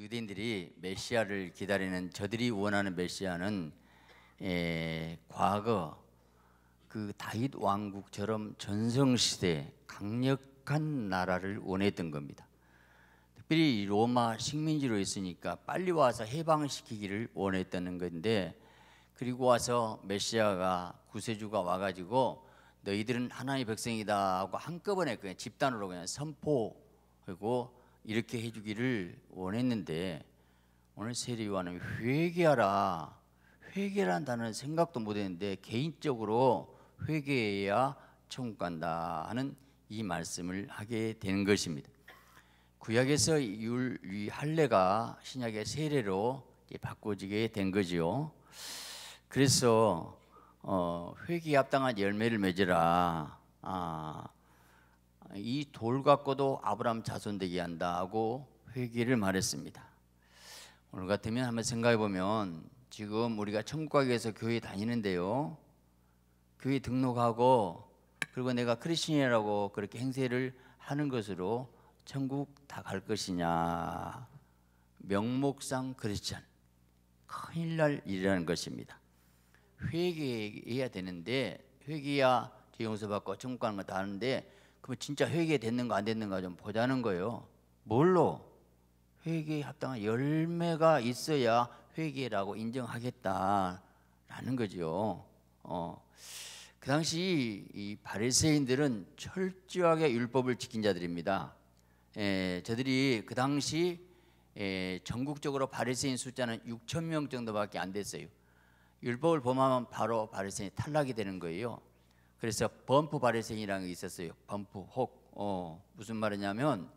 유대인들이 메시아를 기다리는 저들이 원하는 메시아는 에, 예, 과거 그 다윗 왕국처럼 전성 시대 강력한 나라를 원했던 겁니다. 특별히 로마 식민지로 있으니까 빨리 와서 해방시키기를 원했다는 건데 그리고 와서 메시아가 구세주가 와가지고 너희들은 하나님의 백성이다 하고 한꺼번에 그냥 집단으로 그냥 선포하고 이렇게 해주기를 원했는데 오늘 세례요한은 회개하라 회개란다는 생각도 못했는데 개인적으로 회개해야 천국 간다 하는 이 말씀을 하게 되는 것입니다. 구약에서 율 할례가 신약의 세례로 바꿔지게 된 거지요. 그래서 어, 회개 합당한 열매를 맺으라. 아, 이돌 갖고도 아브라함 자손 되게 한다고 회개를 말했습니다. 오늘 같으면 한번 생각해 보면 지금 우리가 천국 가기 위해서 교회 다니는데요. 교회 등록하고 그리고 내가 크리스천이라고 그렇게 행세를 하는 것으로 천국 다 갈 것이냐 명목상 크리스천 큰일 날 일이라는 것입니다 회개해야 되는데 회개야 용서받고 천국 가는 거다 하는데 그럼 진짜 회개됐는가 안 됐는가 좀 보자는 거예요. 뭘로? 회개에 합당한 열매가 있어야 회개라고 인정하겠다라는 거죠. 어. 그 당시 이 바리새인들은 철저하게 율법을 지킨 자들입니다. 에, 예, 저들이 그 당시 에, 예, 전국적으로 바리새인 숫자는 6천 명 정도밖에 안 됐어요. 율법을 범하면 바로 바리새인 탈락이 되는 거예요. 그래서 범프 바리새인이라는게 있었어요. 범프 혹 어, 무슨 말이냐면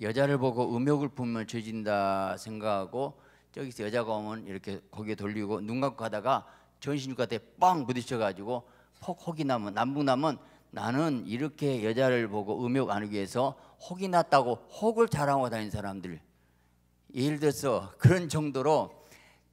여자를 보고 음욕을 품을 죄진다 생각하고 저기서 여자가 오면 이렇게 고개 돌리고 눈 감고 가다가 전신주가에 빵 부딪혀가지고 폭 혹이 나면 남북 나면 나는 이렇게 여자를 보고 음욕 안 하기 위해서 혹이 났다고 혹을 자랑하고 다니는 사람들 예를 들어서 그런 정도로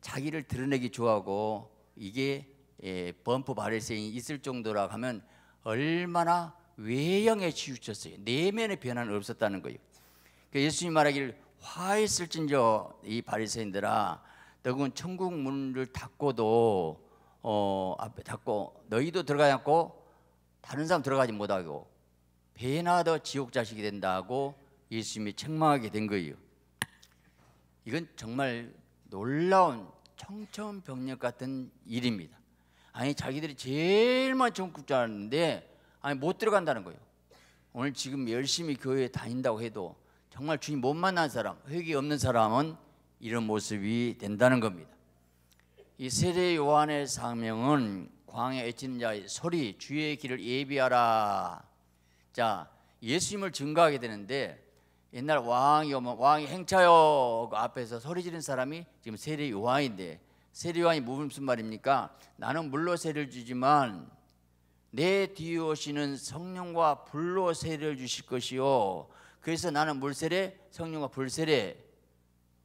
자기를 드러내기 좋아하고 이게 예, 범프 리새인이 있을 정도라 하면 얼마나 외형에 치우쳤어요. 내면의 변화는 없었다는 거예요. 그 그러니까 예수님 말하기를 화했을진저 이 바리새인들아 너군 천국 문을 닫고도 어, 앞에 닫고 너희도 들어가지 않고 다른 사람 들어가지 못하고 배나 더 지옥 자식이 된다고 예수님이 책망하게 된 거예요. 이건 정말 놀라운 청천벽력 같은 일입니다. 아니 자기들이 제일 많이 전국자는데 아니 못 들어간다는 거예요. 오늘 지금 열심히 교회에 다닌다고 해도 정말 주님 못 만난 사람, 회개 없는 사람은 이런 모습이 된다는 겁니다. 이 세례 요한의 사명은 광야 외치는 자의 소리 주의 길을 예비하라. 자, 예수님을 증거하게 되는데 옛날 왕이 오면 왕이 행차요 그 앞에서 소리 지른 사람이 지금 세례 요한인데 세리왕이 무슨 말입니까? 나는 물로 세를 주지만 내 뒤에 오시는 성령과 불로 세를 주실 것이요. 그래서 나는 물세례, 성령과 불세례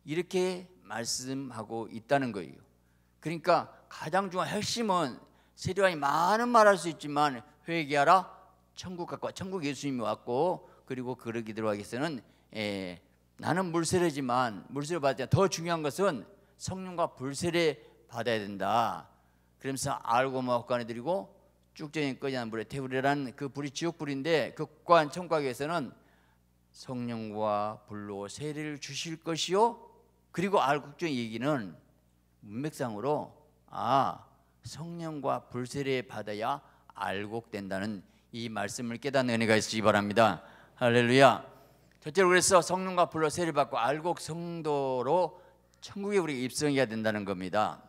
이렇게 말씀하고 있다는 거예요. 그러니까 가장 중요한 핵심은 세리왕이 많은 말할 수 있지만 회개하라 천국 갖고 천국 예수님이 왔고 그리고 그러기들로 하겠서는 예, 나는 물세례지만 물세례 받자 더 중요한 것은 성령과 불세를 받아야 된다. 그러면서 알고 먹관에 뭐 드리고 쭉정이 꺼지는 불에 태우리라는 그 불이 지옥불인데 극관 청각에서는 성령과 불로 세례를 주실 것이요 그리고 알곡종 얘기는 문맥상으로 아 성령과 불세례 받아야 알곡된다는 이 말씀을 깨닫는 은혜가 있으시기 바랍니다 할렐루야 첫째로 그래서 성령과 불로 세례 받고 알곡 성도로 천국에 우리가 입성해야 된다는 겁니다.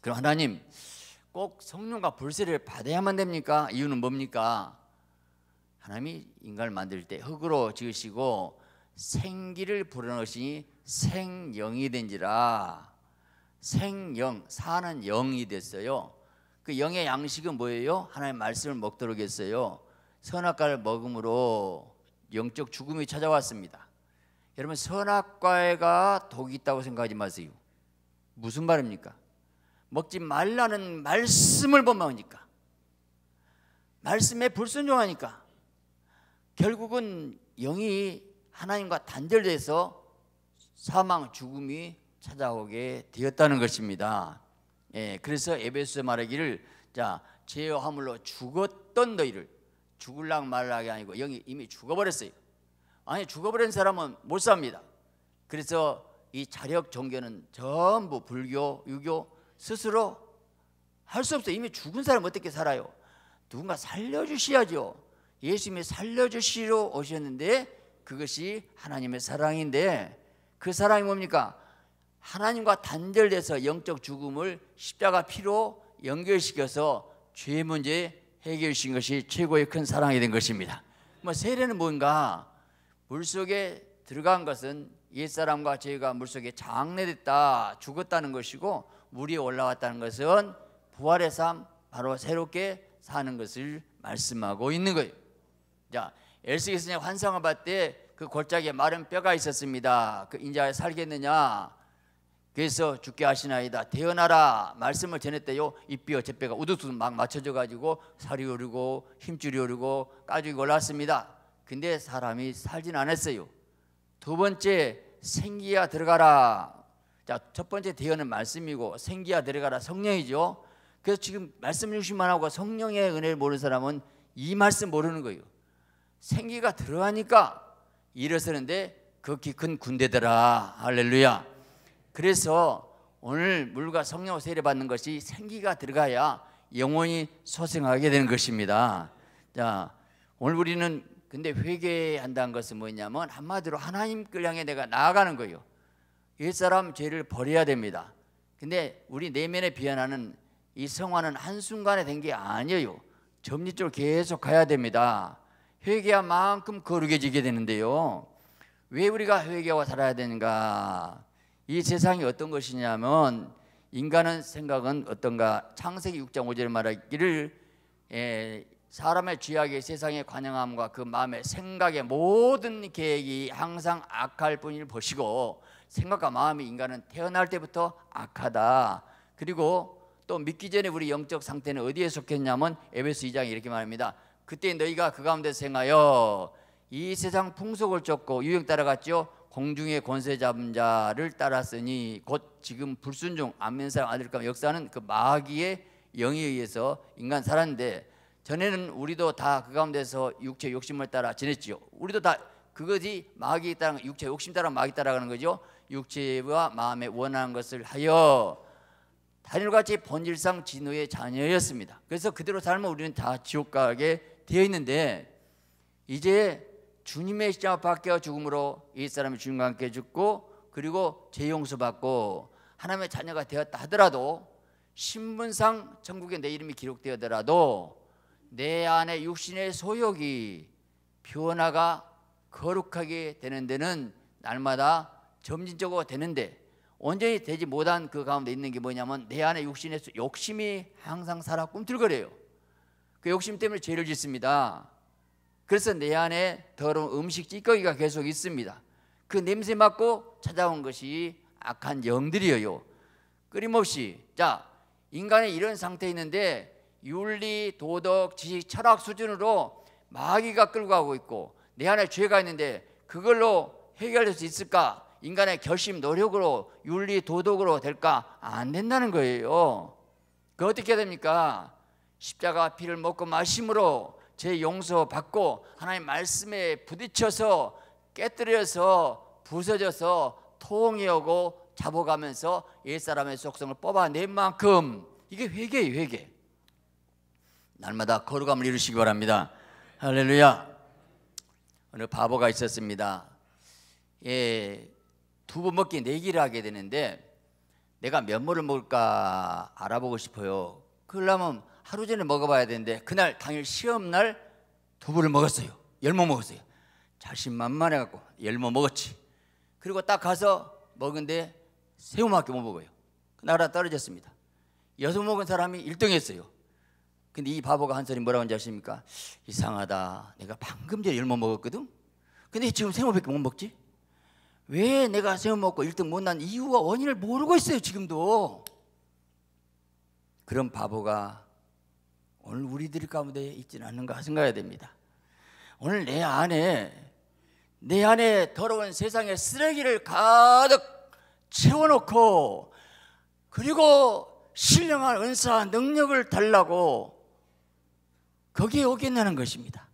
그럼 하나님 꼭 성령과 불세를 받아야만 됩니까? 이유는 뭡니까? 하나님이 인간을 만들 때 흙으로 지으시고 생기를 불어넣으시니 생영이 된지라 생영 사는 영이 됐어요. 그 영의 양식은 뭐예요? 하나님의 말씀을 먹도록 했어요. 선악과를 먹음으로 영적 죽음이 찾아왔습니다. 여러분 선악과에가 독이 있다고 생각하지 마세요. 무슨 말입니까? 먹지 말라는 말씀을 범하니까 말씀에 불순종하니까 결국은 영이 하나님과 단절돼서 사망 죽음이 찾아오게 되었다는 것입니다. 예, 그래서 에베소 말하기를 자 제어함으로 죽었던 너희를 죽을랑 말라게 아니고 영이 이미 죽어버렸어요. 아니 죽어버린 사람은 못 삽니다. 그래서 이 자력 종교는 전부 불교, 유교 스스로 할 수 없어요. 이미 죽은 사람 어떻게 살아요? 누군가 살려주셔야죠. 예수님이 살려주시러 오셨는데 그것이 하나님의 사랑인데 그 사랑이 뭡니까? 하나님과 단절돼서 영적 죽음을 십자가 피로 연결시켜서 죄 문제 해결하신 것이 최고의 큰 사랑이 된 것입니다. 뭐 세례는 뭔가 물속에 들어간 것은 옛사람과 저희가 물속에 장례됐다 죽었다는 것이고 물이 올라왔다는 것은 부활의 삶 바로 새롭게 사는 것을 말씀하고 있는 거예요 자 엘스기스의 환상을 봤대 그 골짜기에 마른 뼈가 있었습니다 그 인자에 살겠느냐 그래서 죽게 하시나이다 대어나라 말씀을 전했대요 입뼈 제뼈가 우두둑 막 맞춰져 가지고 살이 오르고 힘줄이 오르고 까죽이 올랐습니다 근데 사람이 살진 않았어요. 두 번째 생기야 들어가라. 자, 첫 번째 대언은 말씀이고 생기야 들어가라 성령이죠. 그래서 지금 말씀 중심만 하고 성령의 은혜를 모르는 사람은 이 말씀 모르는 거예요. 생기가 들어가니까 일어서는데 극히 큰 군대더라. 할렐루야. 그래서 오늘 물과 성령 을 세례 받는 것이 생기가 들어가야 영원히 소생하게 되는 것입니다. 자, 오늘 우리는 근데 회개한다는 것은 뭐냐면 한마디로 하나님끌 향해 내가 나아가는 거예요. 옛사람 죄를 버려야 됩니다. 근데 우리 내면에 비현하는 이 성화는 한순간에 된 게 아니에요. 점진적으로 계속 가야 됩니다. 회개한 만큼 거룩해지게 되는데요. 왜 우리가 회개하고 살아야 되는가? 이 세상이 어떤 것이냐면 인간은 생각은 어떤가? 창세기 6장 5절에 말하기를 에, 예, 사람의 죄악이 세상의 관영함과 그 마음의 생각의 모든 계획이 항상 악할 뿐일 보시고 생각과 마음이 인간은 태어날 때부터 악하다. 그리고 또 믿기 전에 우리 영적 상태는 어디에 속했냐면 에베소 2장에 이렇게 말합니다. 그때 너희가 그 가운데 생하여 이 세상 풍속을 쫓고 유형따라갔죠 공중의 권세 잡은 자를 따랐으니 곧 지금 불순종 안면 사람 아들감 역사는 그 마귀의 영에 의해서 인간 살았는데 전에는 우리도 다 그 가운데서 육체 욕심을 따라 지냈지요. 우리도 다 그것이 마귀 따른 육체 욕심 따라 마귀 따라가는 거죠. 육체와 마음의 원하는 것을 하여 다니엘같이 본질상 진노의 자녀였습니다. 그래서 그대로 살면 우리는 다 지옥 가게 되어 있는데 이제 주님의 시장 바뀌 죽음으로 이 사람이 주님과 함께 죽고 그리고 제 용서받고 하나님의 자녀가 되었다 하더라도 신분상 천국에 내 이름이 기록되더라도 내 안에 육신의 소욕이 변화가 거룩하게 되는 데는 날마다 점진적으로 되는데 온전히 되지 못한 그 가운데 있는 게 뭐냐면 내 안에 육신의 욕심이 항상 살아 꿈틀거려요. 그 욕심 때문에 죄를 짓습니다. 그래서 내 안에 더러운 음식 찌꺼기가 계속 있습니다. 그 냄새 맡고 찾아온 것이 악한 영들이에요. 끊임없이 자 인간의 이런 상태에 있는데 윤리, 도덕, 지식, 철학 수준으로 마귀가 끌고 가고 있고 내 안에 죄가 있는데 그걸로 해결될수 있을까? 인간의 결심, 노력으로 윤리, 도덕으로 될까? 안 된다는 거예요. 그 어떻게 됩니까? 십자가 피를 먹고 마심으로 제 용서 받고 하나님 말씀에 부딪혀서 깨뜨려서 부서져서 통이 오고 잡아가면서 옛사람의 속성을 뽑아낸 만큼 이게 회개예요 회개 날마다 거룩함을 이루시기 바랍니다. 할렐루야. 오늘 바보가 있었습니다. 예, 두부 먹기 내기를 네 하게 되는데 내가 몇 모를 먹을까 알아보고 싶어요. 그러려면 하루 전에 먹어봐야 되는데 그날 당일 시험날 두부를 먹었어요. 열무 먹었어요. 자신만만해갖고 열무 먹었지. 그리고 딱 가서 먹은데 새우밖에 못 먹어요. 그 나라 떨어졌습니다. 여섯 먹은 사람이 1등 했어요. 근데 이 바보가 한 소리 뭐라고 한는지 아십니까? 이상하다. 내가 방금 전에 열무 먹었거든? 근데 지금 새우밖에 못 먹지? 왜 내가 새우 먹고 1등 못 난 이유와 원인을 모르고 있어요, 지금도. 그런 바보가 오늘 우리들 가운데 있지는 않는가 생각해야 됩니다. 오늘 내 안에, 내 안에 더러운 세상의 쓰레기를 가득 채워놓고, 그리고 신령한 은사 능력을 달라고 거기에 오겠냐는 것입니다.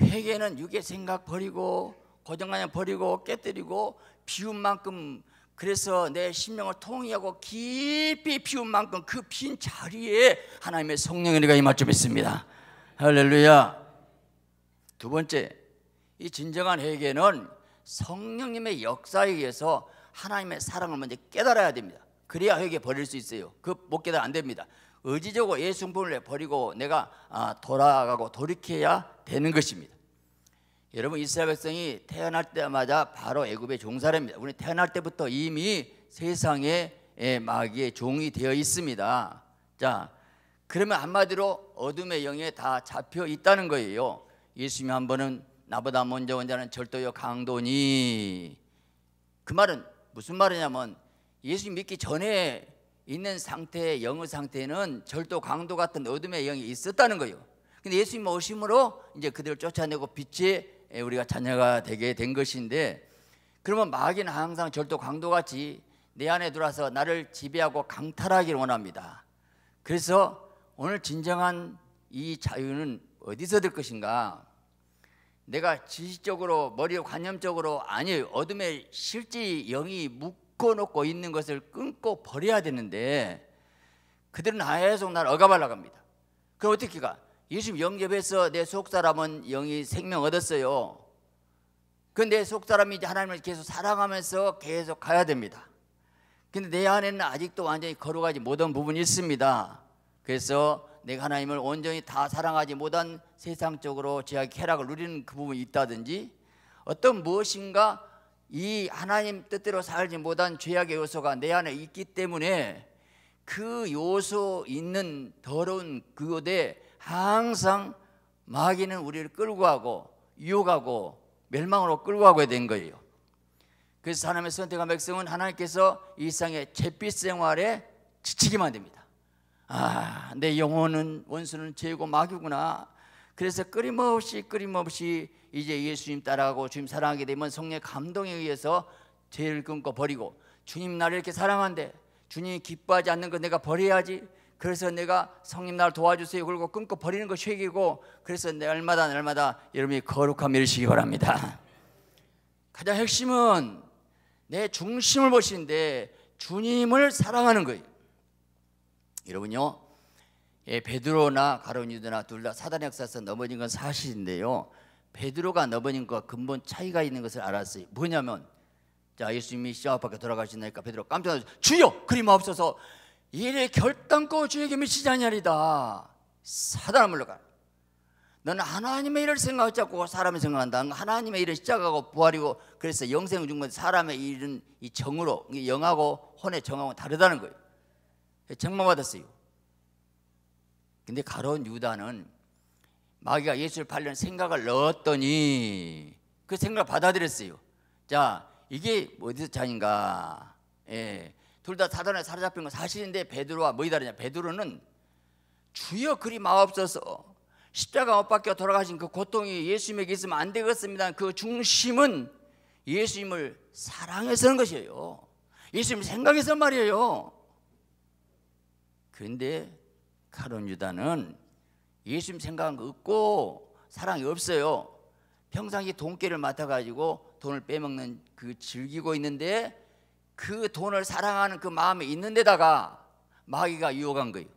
회개는 육의 생각 버리고 고정관념 버리고 깨뜨리고 비운 만큼 그래서 내 심령을 통이하고 깊이 비운 만큼 그 빈 자리에 하나님의 성령의 은혜가 임할 줄 믿습니다. 할렐루야. 두 번째, 이 진정한 회개는 성령님의 역사에 의해서 하나님의 사랑을 먼저 깨달아야 됩니다. 그래야 회개 버릴 수 있어요. 그 못 깨달아 안 됩니다. 의지적으로 예수분을 버리고 내가 아, 돌아가고 돌이켜야 되는 것입니다. 여러분 이스라엘 백성이 태어날 때마다 바로 애굽의 종사랍니다. 우리 태어날 때부터 이미 세상의 예, 마귀의 종이 되어 있습니다. 자, 그러면 한마디로 어둠의 영에 다 잡혀 있다는 거예요. 예수님한 번은 나보다 먼저 온 자는 절도여 강도니 그 말은 무슨 말이냐면 예수 믿기 전에 있는 상태의 영의 상태는 절도 강도 같은 어둠의 영이 있었다는 거예요. 근데 예수님 오심으로 이제 그들을 쫓아내고 빛에 예, 우리가 자녀가 되게 된 것인데 그러면 마귀는 항상 절도 강도 같이 내 안에 들어와서 나를 지배하고 강탈하기를 원합니다. 그래서 오늘 진정한 이 자유는 어디서 될 것인가? 내가 지식적으로 머리 관념적으로 아니 어둠의 실제 영이 묶 묶어놓고 있는 것을 끊고 버려야 되는데 그들은 계속 날 억압하려갑니다. 그럼 어떻게 가? 예수 영접해서 내 속사람은 영이 생명 얻었어요. 그내 속사람이 이제 하나님을 계속 사랑하면서 계속 가야 됩니다. 근데 내 안에는 아직도 완전히 걸어가지 못한 부분이 있습니다. 그래서 내가 하나님을 온전히 다 사랑하지 못한 세상적으로 제약 쾌락을 누리는 그 부분이 있다든지 어떤 무엇인가 이 하나님 뜻대로 살지 못한 죄악의 요소가 내 안에 있기 때문에 그 요소 있는 더러운 그곳에 항상 마귀는 우리를 끌고 가고 유혹하고 멸망으로 끌고 가게 된 거예요. 그래서 사람의 선택한 백성은 하나님께서 이상의 잿빛 생활에 지치기만 됩니다. 아, 내 영혼은 원수는 죄고 마귀구나. 그래서 끊임없이 끊임없이 이제 예수님 따라가고 주님 사랑하게 되면 성령의 감동에 의해서 죄를 끊고 버리고 주님 나를 이렇게 사랑한데 주님이 기뻐하지 않는 거 내가 버려야지 그래서 내가 성님 나를 도와주세요 그리고 끊고 버리는 것이 회개고 그래서 날마다 날마다 여러분이 거룩함 이루시기 바랍니다 가장 핵심은 내 중심을 보시는데 주님을 사랑하는 거예요 여러분요 예, 베드로나 가룟 니드나둘 다사단 역사에서 넘어진 건 사실인데요 베드로가 너버님과 근본 차이가 있는 것을 알았어요. 뭐냐면 자 예수님이 시아 밖에 돌아가시니까 베드로 깜짝 놀라 주여 그림 없어서 이래 결단코 주에게 미치지 아니리다 사단을 물러가. 너는 하나님의 일을 생각하지 않고 사람의 생각한다. 하나님의 일을 시작하고 부활이고 그래서 영생을 준건 사람의 일은 이 정으로 영하고 혼의 정하고 다르다는 거예요. 책망받았어요. 근데 가론 유다는 마귀가 예수를 팔려는 생각을 넣었더니 그 생각을 받아들였어요. 자, 이게 어디서 잔인가? 예. 둘 다 사단에 사로잡힌 건 사실인데 베드로와 뭐이 다르냐? 베드로는 주여 그리 마옵소서 십자가 못 박혀 돌아가신 그 고통이 예수님에게 있으면 안 되겠습니다. 그 중심은 예수님을 사랑해서는 것이에요. 예수님 생각해서 말이에요. 근데 카론 유다는 예수님 생각한 거 없고 사랑이 없어요. 평상시 돈깨를 맡아가지고 돈을 빼먹는 그 즐기고 있는데 그 돈을 사랑하는 그 마음이 있는데다가 마귀가 유혹한 거예요.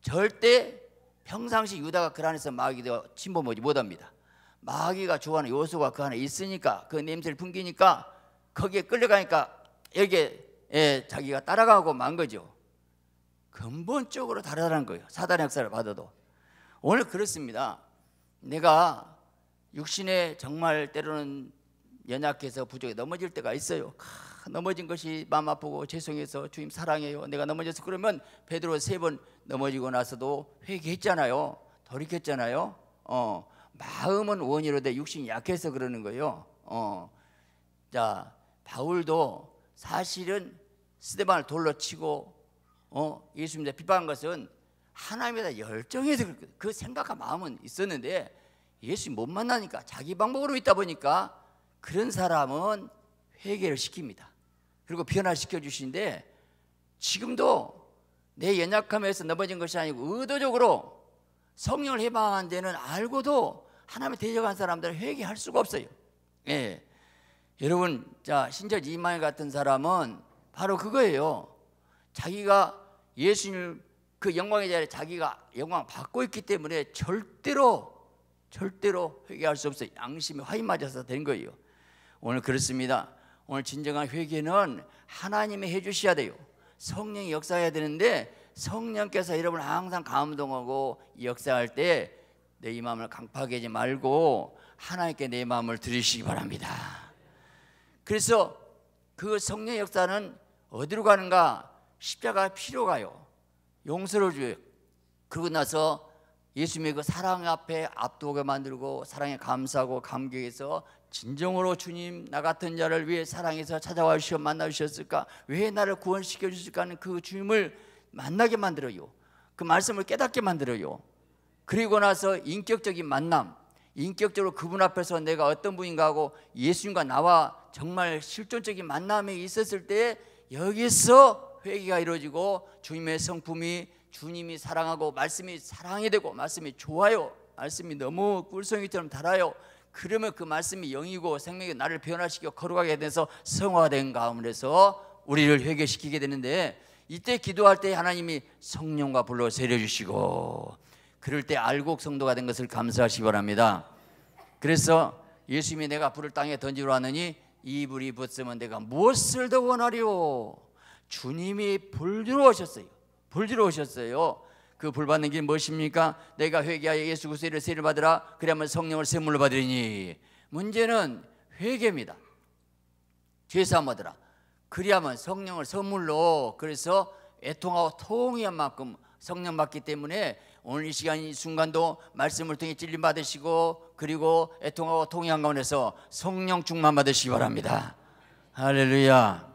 절대 평상시 유다가 그 안에서 마귀가 침범하지 못합니다. 마귀가 좋아하는 요소가 그 안에 있으니까 그 냄새를 풍기니까 거기에 끌려가니까 여기에 예, 자기가 따라가고 만 거죠. 근본적으로 다르다는 거예요. 사단의 역사를 받아도. 오늘 그렇습니다. 내가 육신에 정말 때로는 연약해서 부족해 넘어질 때가 있어요. 아, 넘어진 것이 마음 아프고 죄송해서 주님 사랑해요. 내가 넘어져서 그러면 베드로 세 번 넘어지고 나서도 회개했잖아요. 돌이켰잖아요. 어, 마음은 원이로 돼 육신이 약해서 그러는 거예요. 어, 자 바울도 사실은 스데반을 돌로 치고 어, 예수님한 비방한 것은 하나님에 대한 열정에서 그, 그 생각한 마음은 있었는데 예수 님못 만나니까 자기 방법으로 있다 보니까 그런 사람은 회개를 시킵니다. 그리고 변화시켜 주시는데 지금도 내 연약함에서 넘어진 것이 아니고 의도적으로 성령을 해방한 데는 알고도 하나님의 대적한 사람들은 회개할 수가 없어요. 예. 여러분, 자, 신적 이만 같은 사람은 바로 그거예요. 자기가 예수님을 그 영광의 자리에 자기가 영광 받고 있기 때문에 절대로 절대로 회개할 수 없어요. 양심이 화인 맞아서 된 거예요. 오늘 그렇습니다. 오늘 진정한 회개는 하나님이 해 주셔야 돼요. 성령이 역사해야 되는데 성령께서 여러분 항상 감동하고 역사할 때 내 이 마음을 강팍하게 하지 말고 하나님께 내 마음을 들이시기 바랍니다. 그래서 그 성령 역사는 어디로 가는가? 십자가 피로 가요. 용서를 주요 그러고 나서 예수님의 그 사랑 앞에 압도하게 만들고 사랑에 감사하고 감격해서 진정으로 주님 나 같은 자를 위해 사랑해서 찾아와 주시 만나 주셨을까 왜 나를 구원시켜 주실까 하는 그 주님을 만나게 만들어요 그 말씀을 깨닫게 만들어요 그리고 나서 인격적인 만남 인격적으로 그분 앞에서 내가 어떤 분인가 하고 예수님과 나와 정말 실존적인 만남에 있었을 때 여기서 회개가 이루어지고 주님의 성품이 주님이 사랑하고 말씀이 사랑이 되고 말씀이 좋아요. 말씀이 너무 꿀송이처럼 달아요. 그러면 그 말씀이 영이고 생명이 나를 변화시켜 걸어가게 돼서 성화된 가운데서 우리를 회개시키게 되는데 이때 기도할 때 하나님이 성령과 불러 세려 주시고 그럴 때 알곡 성도가 된 것을 감사하시기 바랍니다. 그래서 예수님이 내가 불을 땅에 던지러 왔느니 이 불이 붙으면 내가 무엇을 더 원하리요? 주님이 불들어 오셨어요. 불들어 오셨어요. 그 불받는 게 무엇입니까? 내가 회개하여 예수 그리스도의 세를 받으라. 그래야 성령을 세물로 받으리니. 문제는 회개입니다. 죄사 받으라. 그리야만 성령을 선물로 그래서 애통하고 통이한 만큼 성령 받기 때문에 오늘 이 시간 이 순간도 말씀을 통해 찔림 받으시고 그리고 애통하고 통이한 가운데서 성령 충만 받으시기 바랍니다. 할렐루야.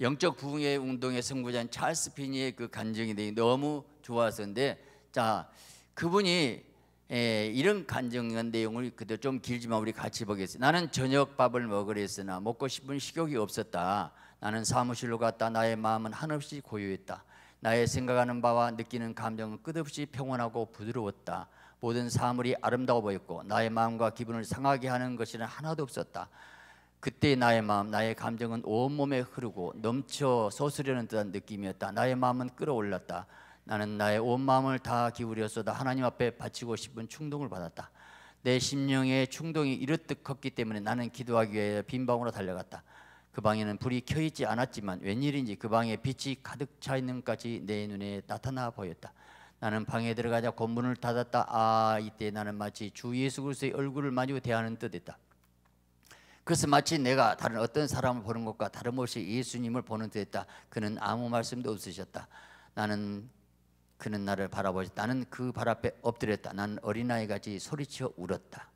영적 부흥의 운동의 선구자인 찰스 피니의 그 간증이 되게 너무 좋았었는데 자 그분이 에, 예, 이런 간증한 내용을 그대로좀 길지만 우리 같이 보겠습니다. 나는 저녁 밥을 먹으랬으나 먹고 싶은 식욕이 없었다. 나는 사무실로 갔다. 나의 마음은 한없이 고요했다. 나의 생각하는 바와 느끼는 감정은 끝없이 평온하고 부드러웠다. 모든 사물이 아름다워 보였고 나의 마음과 기분을 상하게 하는 것이는 하나도 없었다. 그때 나의 마음, 나의 감정은 온몸에 흐르고 넘쳐 솟스려는 듯한 느낌이었다. 나의 마음은 끌어올랐다. 나는 나의 온 마음을 다 기울여서 나 하나님 앞에 바치고 싶은 충동을 받았다. 내 심령의 충동이 이렇듯 컸기 때문에 나는 기도하기 위해 빈 방으로 달려갔다. 그 방에는 불이 켜 있지 않았지만 웬일인지 그 방에 빛이 가득 차 있는까지 내 눈에 나타나 보였다. 나는 방에 들어가자 권문을 닫았다. 아 이때 나는 마치 주 예수 그리스도의 얼굴을 마주 대하는 듯했다. 그래서 마치 내가 다른 어떤 사람을 보는 것과 다름없이 예수님을 보는 듯 했다. 그는 아무 말씀도 없으셨다. 나는 그는 나를 바라보지. 나는 그 발 앞에 엎드렸다. 나는 어린아이같이 소리치어 울었다.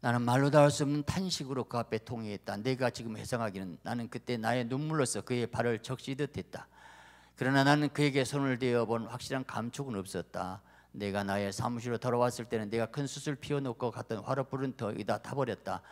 나는 말로 다할수 없는 탄식으로 그 앞에 통회했다. 내가 지금 회상하기는 나는 그때 나의 눈물로서 그의 발을 적시듯 했다. 그러나 나는 그에게 손을 대어본 확실한 감촉은 없었다. 내가 나의 사무실로 돌아왔을 때는 내가 큰 수술 피워놓고 갔던 화로불은더 이다 타버렸다.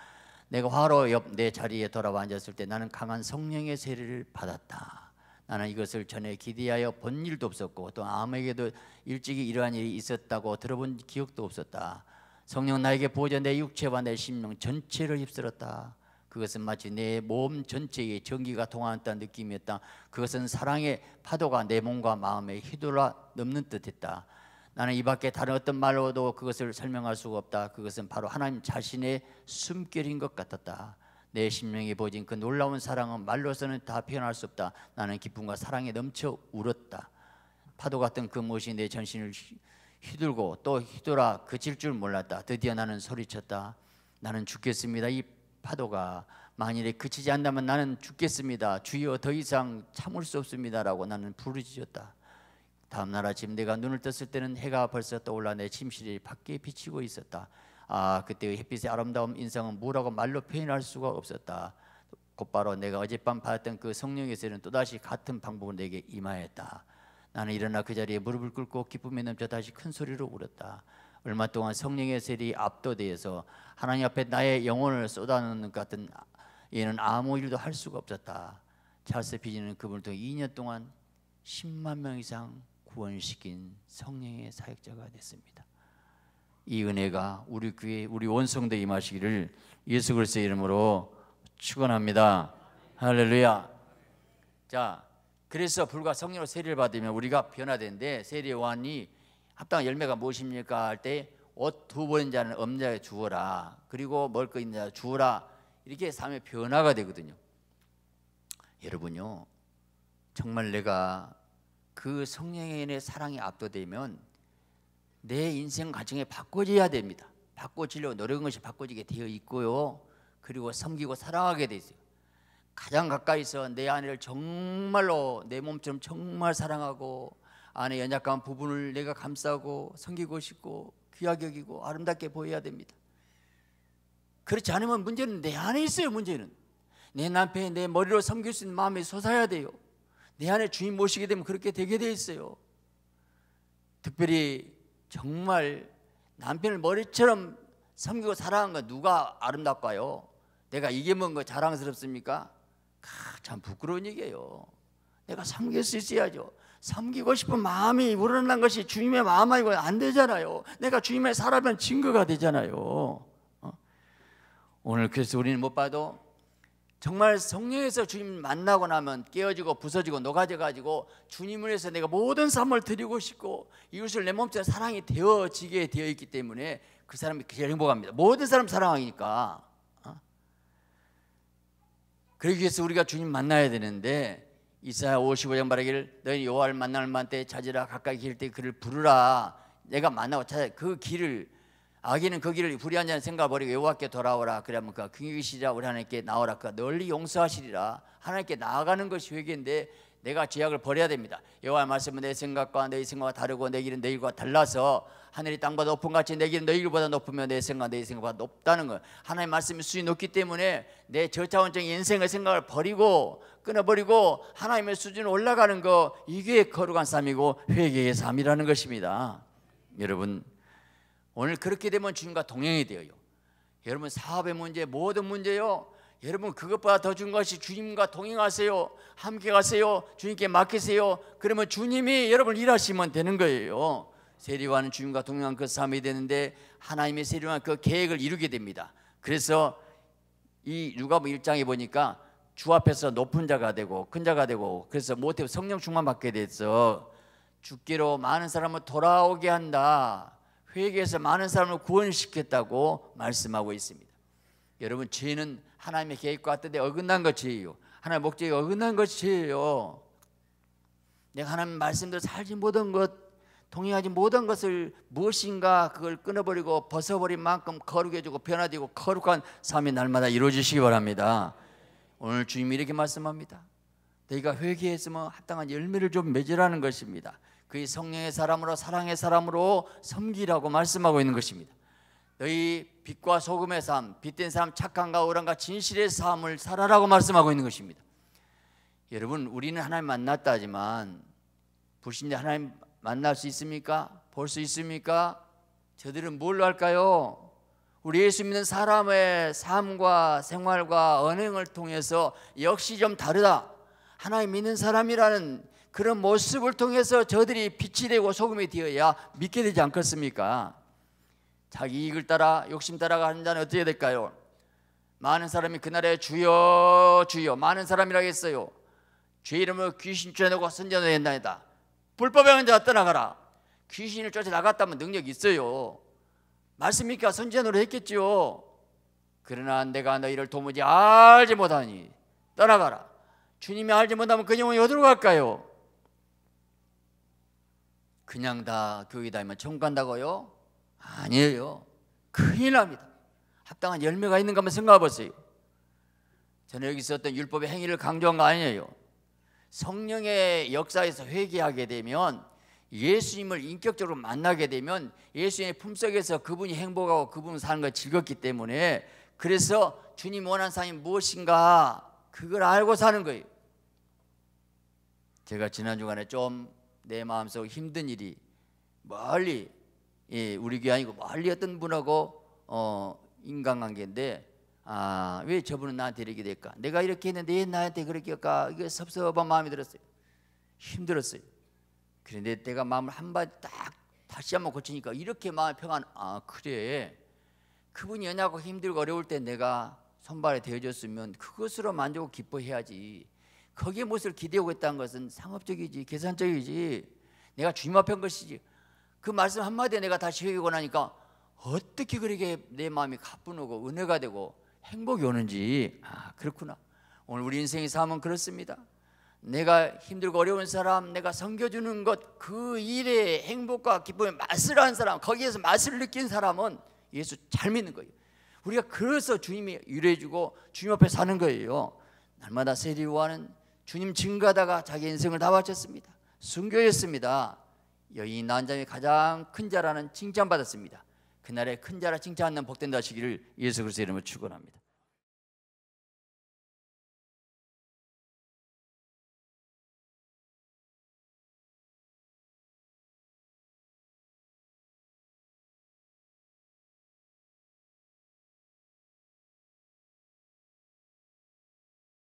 내가 화로 옆 내 자리에 돌아와 앉았을 때 나는 강한 성령의 세례를 받았다. 나는 이것을 전에 기대하여 본 일도 없었고 또 아무에게도 일찍이 이러한 일이 있었다고 들어본 기억도 없었다. 성령 나에게 보여져 내 육체와 내 심령 전체를 휩쓸었다. 그것은 마치 내 몸 전체에 전기가 동하였다는 느낌이었다. 그것은 사랑의 파도가 내 몸과 마음에 휘둘러 넘는 듯했다. 나는 이 밖에 다른 어떤 말로도 그것을 설명할 수가 없다. 그것은 바로 하나님 자신의 숨결인 것 같았다. 내 심령이 보진 그 놀라운 사랑은 말로서는 다 표현할 수 없다. 나는 기쁨과 사랑에 넘쳐 울었다. 파도 같은 그 무엇이 내 전신을 휘둘고 또 휘돌아 그칠 줄 몰랐다. 드디어 나는 소리쳤다. 나는 죽겠습니다. 이 파도가 만일에 그치지 않다면 나는 죽겠습니다. 주여 더 이상 참을 수 없습니다라고 나는 부르짖었다. 다음 날 아침 내가 눈을 떴을 때는 해가 벌써 떠올라 내 침실이 밖에 비치고 있었다. 아 그때의 햇빛의 아름다움 인상은 뭐라고 말로 표현할 수가 없었다. 곧바로 내가 어젯밤 봤던 그 성령에서는 또다시 같은 방법을 내게 임하였다. 나는 일어나 그 자리에 무릎을 꿇고 기쁨에 넘쳐 다시 큰 소리로 울었다. 얼마 동안 성령의 세리 압도되어서 하나님 앞에 나의 영혼을 쏟아놓는 것 같은 얘는 아무 일도 할 수가 없었다. 찰스 피지는 그분을 통해 2년 동안 10만 명 이상 구원시킨 성령의 사역자가 됐습니다. 이 은혜가 우리 귀에 우리 원성대 임하시기를 예수 그리스도의 이름으로 축원합니다. 할렐루야. 자, 그래서 불과 성령으로 세례를 받으면 우리가 변화된데 세례 요한이 합당 열매가 무엇입니까 할 때 옷두번 자는 엄자에 주어라. 그리고 먹거 있냐 주어라. 이렇게 삶의 변화가 되거든요. 여러분요. 정말 내가 그 성령의 사랑이 압도되면 내 인생 과정에 바꿔져야 됩니다. 바꿔지려고 노력한 것이 바꿔지게 되어 있고요. 그리고 섬기고 살아가게 돼 있어요. 가장 가까이서 내 아내를 정말로 내 몸처럼 정말 사랑하고 아내 연약한 부분을 내가 감싸고 섬기고 싶고 귀하게 여기고 아름답게 보여야 됩니다. 그렇지 않으면 문제는 내 안에 있어요. 문제는 내 남편이 내 머리로 섬길 수 있는 마음이 솟아야 돼요. 내 안에 주인 모시게 되면 그렇게 되게 돼 있어요. 특별히 정말 남편을 머리처럼 섬기고 사랑한 건 누가 아름답까요? 내가 이게 뭔가 자랑스럽습니까? 아, 참 부끄러운 얘기예요. 내가 섬길 수 있어야죠. 섬기고 싶은 마음이 우러난 것이 주님의 마음 아니고 안 되잖아요. 내가 주님의 사람은 증거가 되잖아요. 어? 오늘 그래서 우리는 못 봐도 정말 성령에서 주님 만나고 나면 깨어지고 부서지고 녹아져 가지고 주님을 위해서 내가 모든 삶을 드리고 싶고 이웃을내몸처럼 사랑이 되어지게 되어 있기 때문에 그 사람이 제일 행복합니다. 모든 사람 사랑하니까. 어? 그러기 위해서 우리가 주님 만나야 되는데 이사야 55장 말하기를 너희 여호와를 만날 만때 찾으라 가까이 길 때 그를 부르라 내가 만나고 찾아 그 길을 아기는 그 길을 불의한 자는 생각 버리고 여호와께 돌아오라 그러면 그 긍휼이시자 우리 하나님께 나오라 그 널리 용서하시리라 하나님께 나아가는 것이 회개인데 내가 죄악을 버려야 됩니다 여호와의 말씀은 내 생각과 내 생각과 다르고 내 길은 내 길과 달라서 하늘이 땅보다 높은 같이 내 길은 내 길보다 높으며 내 생각 내 생각보다 높다는 것 하나님의 말씀이 수위 높기 때문에 내 저차원적인 인생의 생각을 버리고 끊어버리고 하나님의 수준으 올라가는 거 이게 거룩한 삶이고 회개의 삶이라는 것입니다 여러분 오늘 그렇게 되면 주님과 동행이 되어요. 여러분 사업의 문제 모든 문제요. 여러분 그것보다 더준 것이 주님과 동행하세요. 함께 가세요. 주님께 맡기세요. 그러면 주님이 여러분 일하시면 되는 거예요. 세리와는 주님과 동행한 그 삶이 되는데 하나님의 세리와는 그 계획을 이루게 됩니다. 그래서 이 누가복음 1장에 보니까 주 앞에서 높은 자가 되고 큰 자가 되고 그래서 모태 성령 충만 받게 됐어. 주께로 많은 사람을 돌아오게 한다. 회개해서 많은 사람을 구원시켰다고 말씀하고 있습니다. 여러분 죄는 하나님의 계획과 뜻에 어긋난 것이에요. 하나님의 목적에 어긋난 것이에요. 내가 하나님 말씀대로 살지 못한 것, 동행하지 못한 것을 무엇인가 그걸 끊어버리고 벗어버린 만큼 거룩해지고 변화되고 거룩한 삶이 날마다 이루어지시기 바랍니다. 오늘 주님이 이렇게 말씀합니다. 너희가 회개했으면 합당한 열매를 좀 맺으라는 것입니다. 그의 성령의 사람으로 사랑의 사람으로 섬기라고 말씀하고 있는 것입니다. 너희 빛과 소금의 삶, 빛된 삶, 착함과 오란과 진실의 삶을 살아라고 말씀하고 있는 것입니다. 여러분, 우리는 하나님 만났다 하지만 불신자 하나님 만날 수 있습니까? 볼 수 있습니까? 저들은 뭘로 할까요? 우리 예수 믿는 사람의 삶과 생활과 언행을 통해서 역시 좀 다르다. 하나님 믿는 사람이라는 그런 모습을 통해서 저들이 빛이 되고 소금이 되어야 믿게 되지 않겠습니까? 자기 이익을 따라 욕심 따라 가는 자는 어떻게 될까요? 많은 사람이 그날에 주여 주여 많은 사람이라 했어요 주의 이름을 귀신 쫓아내고 선전을 했나이다 불법의 환자 떠나가라 귀신을 쫓아나갔다면 능력이 있어요 맞습니까? 선전으로 했겠지 그러나 내가 너희를 도무지 알지 못하니 떠나가라 주님이 알지 못하면 그 영혼이 어디로 갈까요? 그냥 다 교회 다니면 천 간다고요? 아니에요. 큰일 납니다. 합당한 열매가 있는가 한번 생각해 보세요. 저는 여기 있었던 율법의 행위를 강조한 거 아니에요. 성령의 역사에서 회개하게 되면 예수님을 인격적으로 만나게 되면 예수님의 품속에서 그분이 행복하고 그분 사는 걸 즐겁기 때문에 그래서 주님 원한 사이 무엇인가 그걸 알고 사는 거예요. 제가 지난 주간에 좀내 마음속 힘든 일이 멀리 예, 우리 교 아니고 멀리 어떤 분하고 어, 인간관계인데 아, 왜 저분은 나한테 이렇게 될까? 내가 이렇게 했는데 왜 나한테 그렇게 할까? 이게 섭섭한 마음이 들었어요. 힘들었어요. 그런데 내가 마음을 한번딱 다시 한번 고치니까 이렇게 마음 평안. 아 그래. 그분이 연하고 힘들고 어려울 때 내가 손발에 대어줬으면 그것으로 만족하고 기뻐해야지. 거기에 무엇을 기대고 있다는 것은 상업적이지 계산적이지 내가 주님 앞에 한 것이지 그 말씀 한마디에 내가 다시 채우고 나니까 어떻게 그렇게 내 마음이 가뿐하고 은혜가 되고 행복이 오는지 아 그렇구나 오늘 우리 인생의 삶은 그렇습니다 내가 힘들고 어려운 사람 내가 섬겨주는 것 그 일에 행복과 기쁨의 맛을 한 사람 거기에서 맛을 느낀 사람은 예수 잘 믿는 거예요 우리가 그래서 주님이 유래해주고 주님 앞에 사는 거예요 날마다 세리와는 주님 증거하다가 자기 인생을 다 바쳤습니다. 순교였습니다. 여인 난 자의 가장 큰 자라는 칭찬받았습니다. 그날에 큰 자라 칭찬하는 복된 자시기를 예수 그리스도 이름으로 축원합니다.